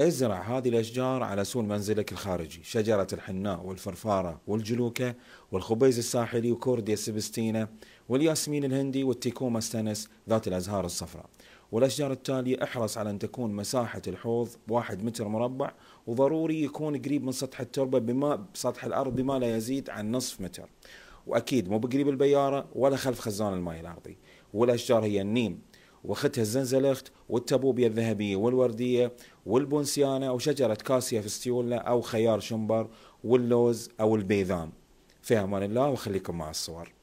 ازرع هذه الأشجار على سور منزلك الخارجي شجرة الحناء والفرفارة والجلوكة والخبيز الساحلي وكورديا سبستينا والياسمين الهندي والتيكوما ستانس ذات الأزهار الصفراء والأشجار التالية احرص على أن تكون مساحة الحوض واحد متر مربع وضروري يكون قريب من سطح التربة بما سطح الأرض بما لا يزيد عن نصف متر وأكيد مو بقريب البيارة ولا خلف خزان الماء الأرضي والأشجار هي النيم واختها الزنزلخت والتبوبية الذهبية والوردية والبونسيانة وشجرة كاسيا فستيولا أو خيار شمبر واللوز أو البيذام في أمان الله وخليكم مع الصور